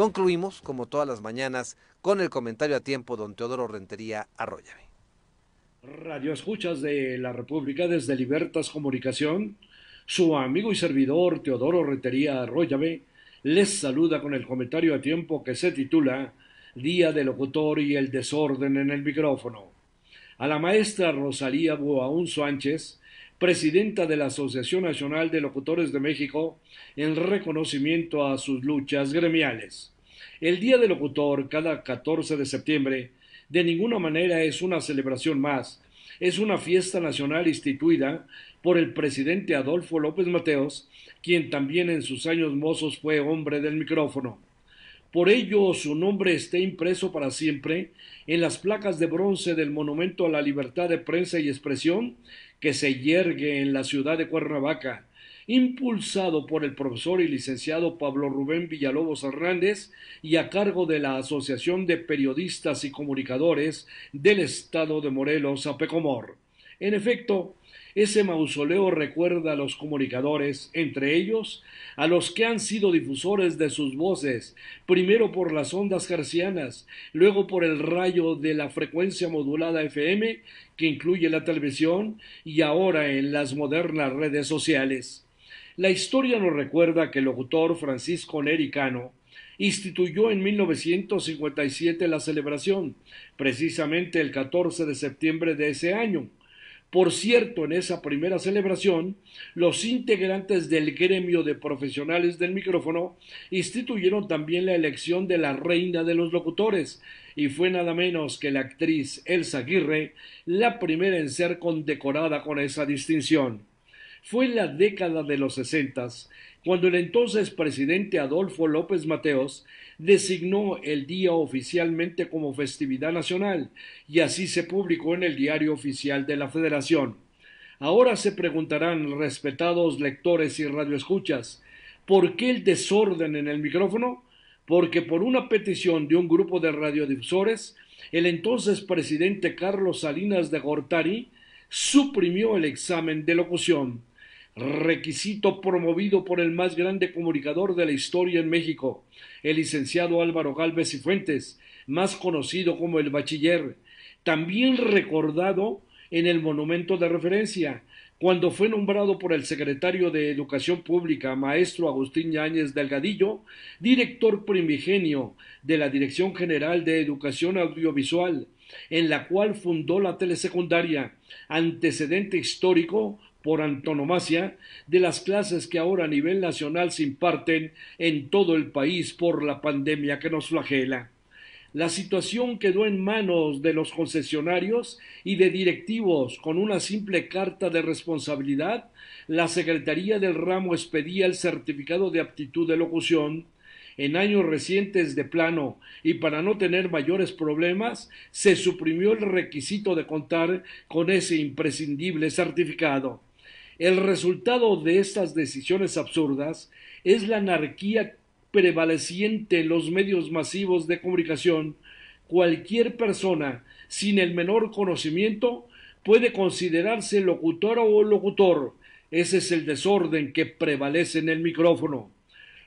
Concluimos, como todas las mañanas, con el comentario a tiempo don Teodoro Rentería Arroyave. Radio Escuchas de la República desde Libertas Comunicación, su amigo y servidor Teodoro Rentería Arroyave les saluda con el comentario a tiempo que se titula Día del Locutor y el Desorden en el Micrófono. A la maestra Rosalía Boaún Sánchez, presidenta de la Asociación Nacional de Locutores de México, en reconocimiento a sus luchas gremiales. El Día del Locutor, cada 14 de septiembre, de ninguna manera es una celebración más, es una fiesta nacional instituida por el presidente Adolfo López Mateos, quien también en sus años mozos fue hombre del micrófono. Por ello su nombre esté impreso para siempre en las placas de bronce del Monumento a la Libertad de Prensa y Expresión que se yergue en la ciudad de Cuernavaca, impulsado por el profesor y licenciado Pablo Rubén Villalobos Hernández y a cargo de la Asociación de Periodistas y Comunicadores del Estado de Morelos, APECOMOR. En efecto, ese mausoleo recuerda a los comunicadores, entre ellos a los que han sido difusores de sus voces, primero por las ondas gercianas, luego por el rayo de la frecuencia modulada FM, que incluye la televisión, y ahora en las modernas redes sociales. La historia nos recuerda que el locutor Francisco Nericano instituyó en 1957 la celebración, precisamente el 14 de septiembre de ese año por cierto, en esa primera celebración, los integrantes del gremio de profesionales del micrófono instituyeron también la elección de la reina de los locutores, y fue nada menos que la actriz Elsa Aguirre la primera en ser condecorada con esa distinción. Fue en la década de los sesentas cuando el entonces presidente Adolfo López Mateos designó el día oficialmente como festividad nacional y así se publicó en el diario oficial de la Federación. Ahora se preguntarán, respetados lectores y radioescuchas, ¿por qué el desorden en el micrófono? Porque por una petición de un grupo de radiodifusores, el entonces presidente Carlos Salinas de Gortari suprimió el examen de locución requisito promovido por el más grande comunicador de la historia en México, el licenciado Álvaro Galvez y Fuentes, más conocido como el bachiller, también recordado en el monumento de referencia, cuando fue nombrado por el secretario de Educación Pública, maestro Agustín Yáñez Delgadillo, director primigenio de la Dirección General de Educación Audiovisual, en la cual fundó la telesecundaria, antecedente histórico por antonomasia de las clases que ahora a nivel nacional se imparten en todo el país por la pandemia que nos flagela. La situación quedó en manos de los concesionarios y de directivos. Con una simple carta de responsabilidad, la Secretaría del Ramo expedía el certificado de aptitud de locución. En años recientes de plano y para no tener mayores problemas, se suprimió el requisito de contar con ese imprescindible certificado. El resultado de estas decisiones absurdas es la anarquía prevaleciente en los medios masivos de comunicación. Cualquier persona sin el menor conocimiento puede considerarse locutora o locutor. Ese es el desorden que prevalece en el micrófono.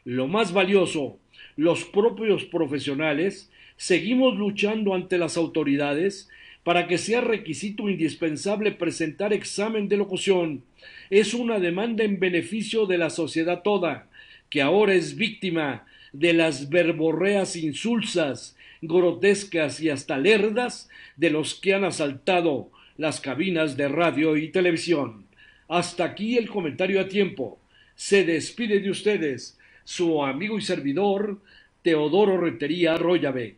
Lo más valioso, los propios profesionales seguimos luchando ante las autoridades para que sea requisito indispensable presentar examen de locución. Es una demanda en beneficio de la sociedad toda, que ahora es víctima de las verborreas insulsas, grotescas y hasta lerdas de los que han asaltado las cabinas de radio y televisión. Hasta aquí el comentario a tiempo. Se despide de ustedes su amigo y servidor Teodoro Retería Arroyave.